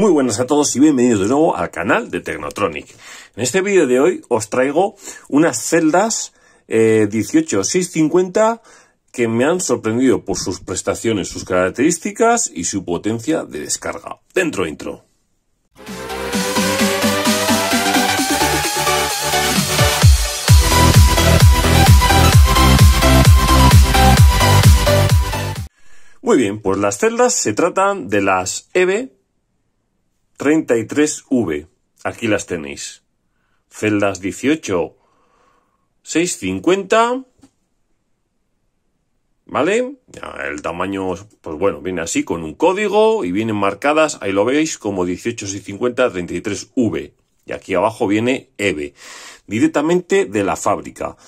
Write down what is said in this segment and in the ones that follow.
Muy buenas a todos y bienvenidos de nuevo al canal de Technotronic. En este vídeo de hoy os traigo unas celdas 18650 eh, que me han sorprendido por sus prestaciones, sus características y su potencia de descarga. Dentro intro. Muy bien, pues las celdas se tratan de las EVE 33V. Aquí las tenéis. Celdas 18, 650. ¿Vale? El tamaño, pues bueno, viene así con un código y vienen marcadas, ahí lo veis, como 18650 33V. Y aquí abajo viene EVE, directamente de la fábrica.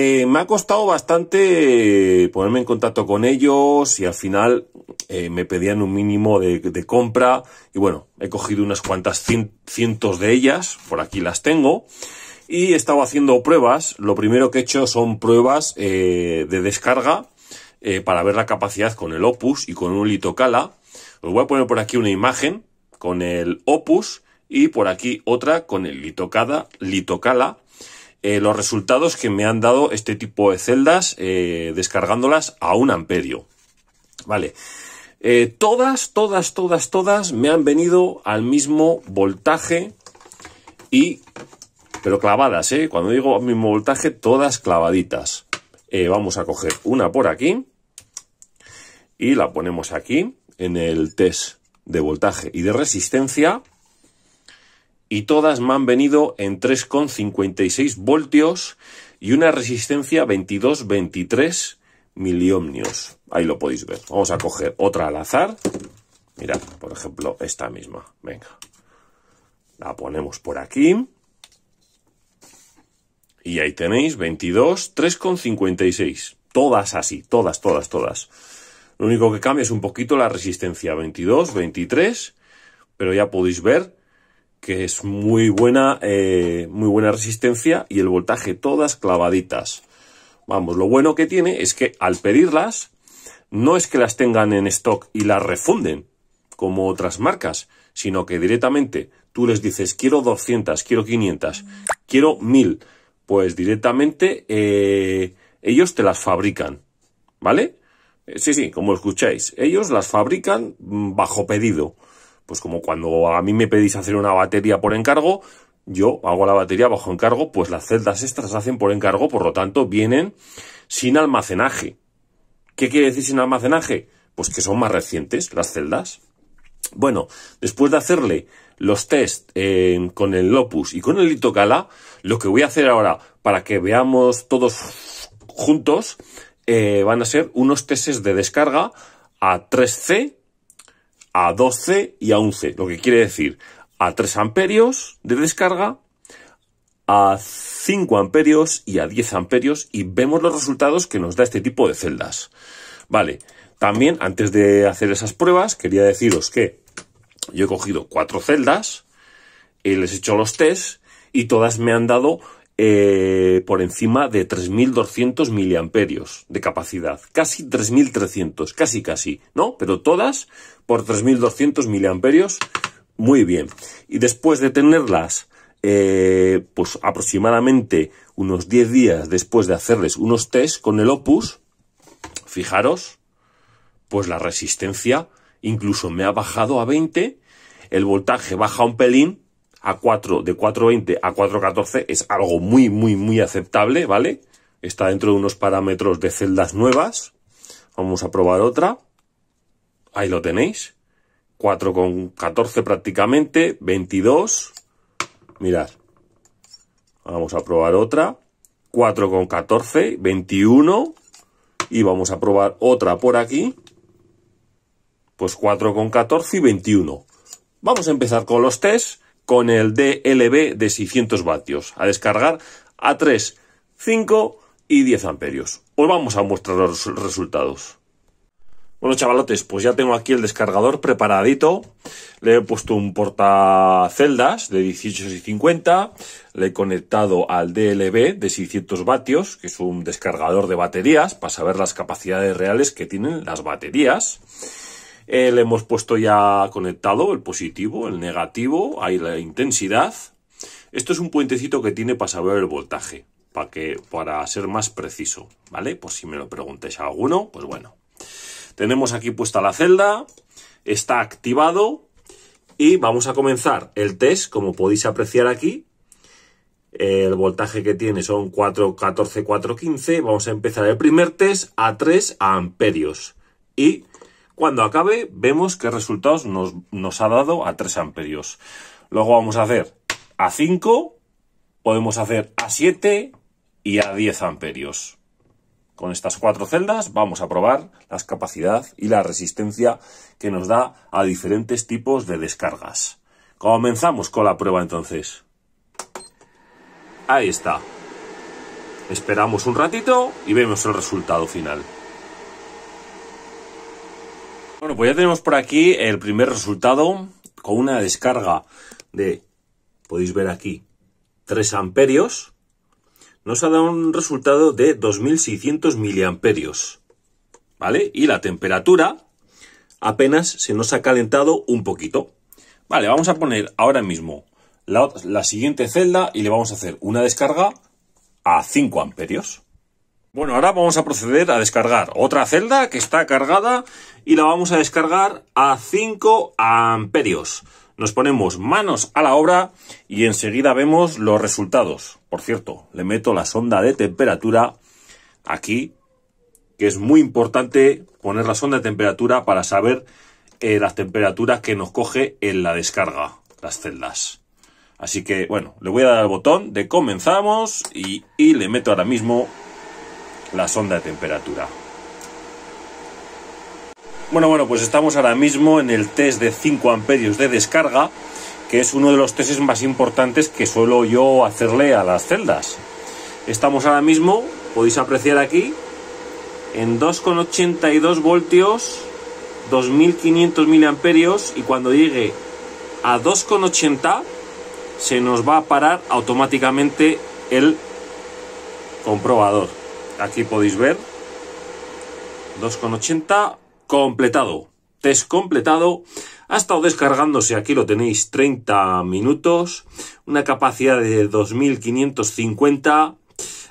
Eh, me ha costado bastante eh, ponerme en contacto con ellos y al final eh, me pedían un mínimo de, compra y bueno, he cogido unas cuantas cientos de ellas, por aquí las tengo y he estado haciendo pruebas. Lo primero que he hecho son pruebas de descarga para ver la capacidad con el Opus y con un Litocala. Os voy a poner por aquí una imagen con el Opus y por aquí otra con el Litocada, Litocala eh, los resultados que me han dado este tipo de celdas eh, descargándolas a un amperio. Vale. Eh, todas, todas, todas, todas me han venido al mismo voltaje y... Pero clavadas, Cuando digo al mismo voltaje, todas clavaditas. vamos a coger una por aquí y la ponemos aquí en el test de voltaje y de resistencia y todas me han venido en 3,56 voltios y una resistencia 22-23 miliomnios. Ahí lo podéis ver. Vamos a coger otra al azar. Mirad, por ejemplo, esta misma. Venga. La ponemos por aquí. Y ahí tenéis 22, 3,56. Todas así, todas, todas, todas. Lo único que cambia es un poquito la resistencia. 22, 23. Pero ya podéis ver que es muy buena, eh, muy buena resistencia y el voltaje todas clavaditas. Vamos, lo bueno que tiene es que al pedirlas, no es que las tengan en stock y las refunden, como otras marcas, sino que directamente tú les dices, quiero 200, quiero 500, quiero 1000, pues directamente eh, ellos te las fabrican, ¿vale? Sí, sí, como escucháis, ellos las fabrican mm, bajo pedido. Pues como cuando a mí me pedís hacer una batería por encargo, yo hago la batería bajo encargo, pues las celdas estas hacen por encargo, por lo tanto vienen sin almacenaje. ¿Qué quiere decir sin almacenaje? Pues que son más recientes las celdas. Bueno, después de hacerle los test eh, con el Lopus y con el Litocala, lo que voy a hacer ahora para que veamos todos juntos eh, van a ser unos testes de descarga a 3C a 12 y a 11, lo que quiere decir a 3 amperios de descarga, a 5 amperios y a 10 amperios y vemos los resultados que nos da este tipo de celdas. Vale, también antes de hacer esas pruebas quería deciros que yo he cogido cuatro celdas, eh, les he hecho los test, y todas me han dado eh, por encima de 3.200 miliamperios de capacidad. Casi 3.300, casi casi, ¿no? Pero todas por 3.200 miliamperios, muy bien. Y después de tenerlas, eh, pues aproximadamente unos 10 días después de hacerles unos test con el Opus, fijaros, pues la resistencia incluso me ha bajado a 20, el voltaje baja un pelín, a 4, de 4.20 a 4.14 es algo muy, muy, muy aceptable, ¿vale? Está dentro de unos parámetros de celdas nuevas. Vamos a probar otra. Ahí lo tenéis. 4.14 prácticamente, 22. Mirad. Vamos a probar otra. 4.14, 21. Y vamos a probar otra por aquí. Pues 4.14 y 21. Vamos a empezar con los tests con el DLB de 600 vatios a descargar a 3, 5 y 10 amperios. Os vamos a mostrar los resultados. Bueno chavalotes, pues ya tengo aquí el descargador preparadito. Le he puesto un celdas de 18650. Le he conectado al DLB de 600 vatios, que es un descargador de baterías, para saber las capacidades reales que tienen las baterías. Eh, le hemos puesto ya conectado el positivo, el negativo, ahí la intensidad. Esto es un puentecito que tiene para saber el voltaje, para, que, para ser más preciso, ¿vale? Por si me lo preguntéis a alguno, pues bueno. Tenemos aquí puesta la celda, está activado y vamos a comenzar el test, como podéis apreciar aquí. El voltaje que tiene son 414, 415. Vamos a empezar el primer test a 3 amperios. Y cuando acabe, vemos qué resultados nos, ha dado a 3 amperios. Luego vamos a hacer a 5, podemos hacer a 7 y a 10 amperios. Con estas cuatro celdas vamos a probar la capacidad y la resistencia que nos da a diferentes tipos de descargas. Comenzamos con la prueba entonces. Ahí está. Esperamos un ratito y vemos el resultado final. Bueno, pues ya tenemos por aquí el primer resultado con una descarga de, podéis ver aquí, 3 amperios. Nos ha dado un resultado de 2600 miliamperios. ¿Vale? Y la temperatura apenas se nos ha calentado un poquito. Vale, vamos a poner ahora mismo la, siguiente celda y le vamos a hacer una descarga a 5 amperios. Bueno, ahora vamos a proceder a descargar otra celda que está cargada y la vamos a descargar a 5 amperios. Nos ponemos manos a la obra y enseguida vemos los resultados. Por cierto, le meto la sonda de temperatura aquí, que es muy importante poner la sonda de temperatura para saber eh, las temperaturas que nos coge en la descarga, las celdas. Así que, bueno, le voy a dar al botón de comenzamos y, y le meto ahora mismo la sonda de temperatura. Bueno, bueno, pues estamos ahora mismo en el test de 5 amperios de descarga, que es uno de los tests más importantes que suelo yo hacerle a las celdas. Estamos ahora mismo, podéis apreciar aquí, en 2,82 voltios, 2.500 miliamperios, y cuando llegue a 2,80 se nos va a parar automáticamente el comprobador. Aquí podéis ver 2,80 completado. Test completado. Ha estado descargándose, aquí lo tenéis, 30 minutos. Una capacidad de 2550.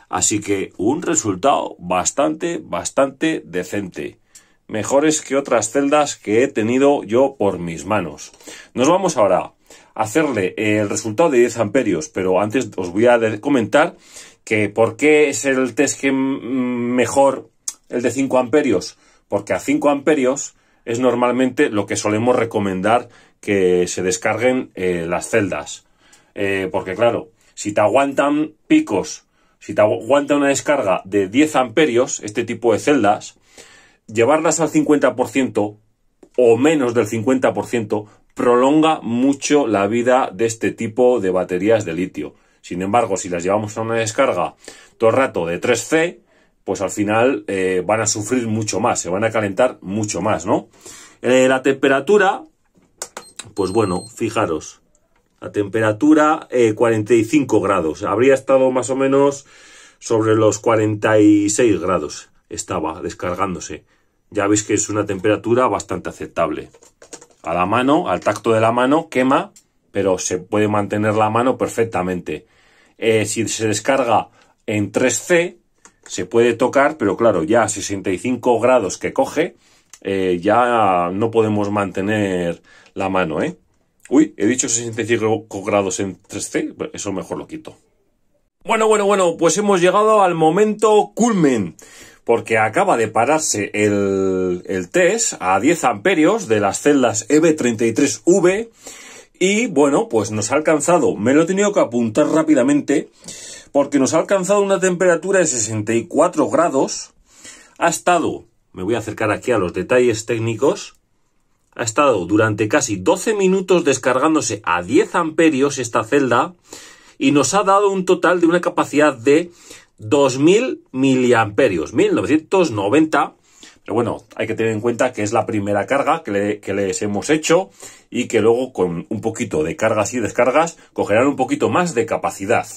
Así que un resultado bastante, bastante decente. Mejores que otras celdas que he tenido yo por mis manos. Nos vamos ahora a hacerle el resultado de 10 amperios, pero antes os voy a comentar que por qué es el test que mejor, el de 5 amperios porque a 5 amperios es normalmente lo que solemos recomendar que se descarguen eh, las celdas. Eh, porque claro, si te aguantan picos, si te aguanta una descarga de 10 amperios, este tipo de celdas, llevarlas al 50% o menos del 50% prolonga mucho la vida de este tipo de baterías de litio. Sin embargo, si las llevamos a una descarga todo el rato de 3C, pues al final eh, van a sufrir mucho más, se van a calentar mucho más, ¿no? Eh, la temperatura, pues bueno, fijaros, la temperatura 45 eh, grados, habría estado más o menos sobre los 46 grados, estaba descargándose. Ya veis que es una temperatura bastante aceptable. A la mano, al tacto de la mano, quema, pero se puede mantener la mano perfectamente. si se descarga en 3C, se puede tocar, pero claro, ya a 65 grados que coge, eh, ya no podemos mantener la mano, ¿eh? Uy, he dicho 65 grados en 3C, eso mejor lo quito. Bueno, bueno, bueno, pues hemos llegado al momento culmen, porque acaba de pararse el, el test a 10 amperios de las celdas EB33V y bueno, pues nos ha alcanzado, me lo he tenido que apuntar rápidamente porque nos ha alcanzado una temperatura de 64 grados. Ha estado, me voy a acercar aquí a los detalles técnicos, ha estado durante casi 12 minutos descargándose a 10 amperios esta celda y nos ha dado un total de una capacidad de 2000 miliamperios, 1990. Pero bueno, hay que tener en cuenta que es la primera carga que, que les hemos hecho y que luego con un poquito de cargas y descargas cogerán un poquito más de capacidad.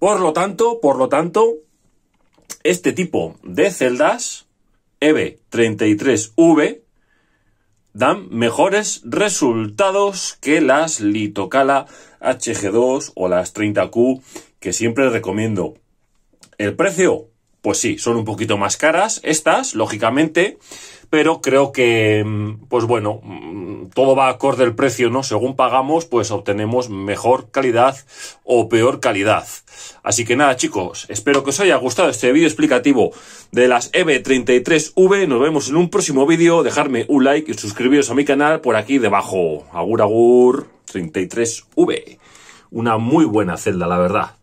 Por lo tanto, por lo tanto, este tipo de celdas, EB33V, dan mejores resultados que las Litocala HG2 o las 30Q que siempre recomiendo. ¿El precio? Pues sí, son un poquito más caras estas, lógicamente, pero creo que, mm, pues bueno, mm, todo va acorde al precio, ¿no? Según pagamos, pues obtenemos mejor calidad o peor calidad. Así que nada, chicos, espero que os haya gustado este vídeo explicativo de las EV33V. Nos vemos en un próximo vídeo. Dejarme un like y suscribiros a mi canal por aquí debajo. Agur, agur, 33V. Una muy buena celda, la verdad.